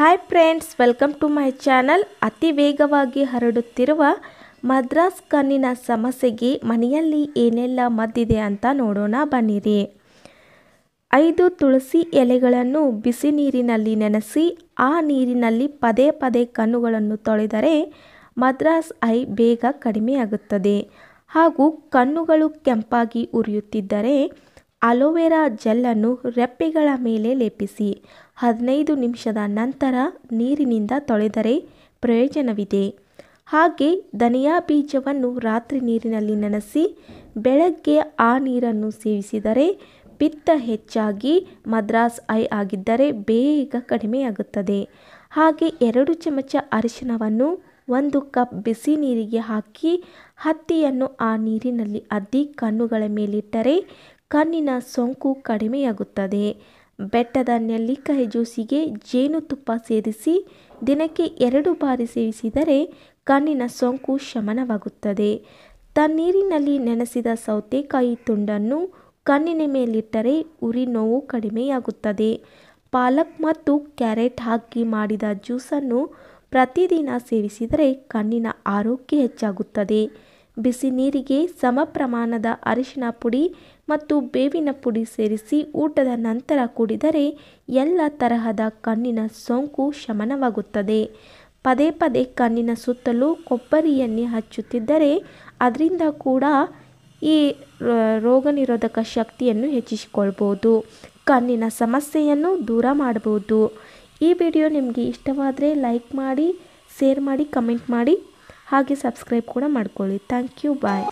hi friends welcome to my channel ಅತಿ ವೇಗವಾಗಿ ಹರಡುತ್ತಿರುವ ಮದ್ರಾಸ್ ಕಣ್ಣಿನ ಸಮಸ್ಯೆಗೆ ಮನೆಯಲ್ಲಿ ಏನೆಲ್ಲ ಮದ್ದಿದೆ ಅಂತ ನೋಡೋಣ ಬನ್ನಿರಿ ಐದು ತುಳಸಿ ಎಲೆಗಳನ್ನು ಬಿಸಿ ನೀರಿನಲ್ಲಿ ನೆನೆಸಿ ಆ ನೀರಿನಲ್ಲಿ ಪದೇ ಪದೇ ಕಣ್ಣುಗಳನ್ನು ತೊಳೆದರೆ ಮದ್ರಾಸ್ ಐ ಬೇಗ ಕಡಿಮೆಯಾಗುತ್ತದೆ ಹಾಗೂ ಕಣ್ಣುಗಳು ಕೆಂಪಾಗಿ ಉರಿಯುತ್ತಿದ್ದರೆ ಅಲೋವೆರಾ ಜೆಲ್ಲನ್ನು ರೆಪ್ಪೆಗಳ ಮೇಲೆ ಲೇಪಿಸಿ ಹದಿನೈದು ನಿಮಿಷದ ನಂತರ ನೀರಿನಿಂದ ತೊಳೆದರೆ ಪ್ರಯೋಜನವಿದೆ ಹಾಗೆ ಧನಿಯಾ ಬೀಜವನ್ನು ರಾತ್ರಿ ನೀರಿನಲ್ಲಿ ನೆನೆಸಿ ಬೆಳಗ್ಗೆ ಆ ನೀರನ್ನು ಸೇವಿಸಿದರೆ ಪಿತ್ತ ಹೆಚ್ಚಾಗಿ ಮದ್ರಾಸ್ ಐ ಆಗಿದ್ದರೆ ಬೇಗ ಕಡಿಮೆಯಾಗುತ್ತದೆ ಹಾಗೆ ಎರಡು ಚಮಚ ಅರಿಶಿನವನ್ನು ಒಂದು ಕಪ್ ಬಿಸಿ ನೀರಿಗೆ ಹಾಕಿ ಹತ್ತಿಯನ್ನು ಆ ನೀರಿನಲ್ಲಿ ಅದ್ದಿ ಕಣ್ಣುಗಳ ಮೇಲಿಟ್ಟರೆ ಕಣ್ಣಿನ ಸೋಂಕು ಕಡಿಮೆಯಾಗುತ್ತದೆ ಬೆಟ್ಟದ ನೆಲ್ಲಿಕಾಯಿ ಜ್ಯೂಸಿಗೆ ಜೇನುತುಪ್ಪ ಸೇರಿಸಿ ದಿನಕ್ಕೆ ಎರಡು ಬಾರಿ ಸೇವಿಸಿದರೆ ಕಣ್ಣಿನ ಸೋಂಕು ಶಮನವಾಗುತ್ತದೆ ತಣ್ಣೀರಿನಲ್ಲಿ ನೆನೆಸಿದ ಸೌತೆಕಾಯಿ ತುಂಡನ್ನು ಕಣ್ಣಿನ ಮೇಲಿಟ್ಟರೆ ಉರಿ ನೋವು ಕಡಿಮೆಯಾಗುತ್ತದೆ ಪಾಲಕ್ ಮತ್ತು ಕ್ಯಾರೆಟ್ ಹಾಕಿ ಮಾಡಿದ ಜ್ಯೂಸನ್ನು ಪ್ರತಿದಿನ ಸೇವಿಸಿದರೆ ಕಣ್ಣಿನ ಆರೋಗ್ಯ ಹೆಚ್ಚಾಗುತ್ತದೆ ಬಿಸಿ ನೀರಿಗೆ ಸಮ ಪ್ರಮಾಣದ ಅರಿಶಿನ ಪುಡಿ ಮತ್ತು ಬೇವಿನ ಪುಡಿ ಸೇರಿಸಿ ಊಟದ ನಂತರ ಕುಡಿದರೆ ಎಲ್ಲ ತರಹದ ಕಣ್ಣಿನ ಸೋಂಕು ಶಮನವಾಗುತ್ತದೆ ಪದೇ ಪದೇ ಕಣ್ಣಿನ ಸುತ್ತಲೂ ಕೊಬ್ಬರಿಯನ್ನೇ ಹಚ್ಚುತ್ತಿದ್ದರೆ ಅದರಿಂದ ಕೂಡ ಈ ರೋಗ ನಿರೋಧಕ ಶಕ್ತಿಯನ್ನು ಹೆಚ್ಚಿಸಿಕೊಳ್ಬೋದು ಕಣ್ಣಿನ ಸಮಸ್ಯೆಯನ್ನು ದೂರ ಮಾಡ್ಬೋದು ಈ ವಿಡಿಯೋ ನಿಮಗೆ ಇಷ್ಟವಾದರೆ ಲೈಕ್ ಮಾಡಿ ಶೇರ್ ಮಾಡಿ ಕಮೆಂಟ್ ಮಾಡಿ ಹಾಗೆ ಸಬ್ಸ್ಕ್ರೈಬ್ ಕೂಡ ಮಾಡ್ಕೊಳ್ಳಿ ಥ್ಯಾಂಕ್ ಯು ಬಾಯ್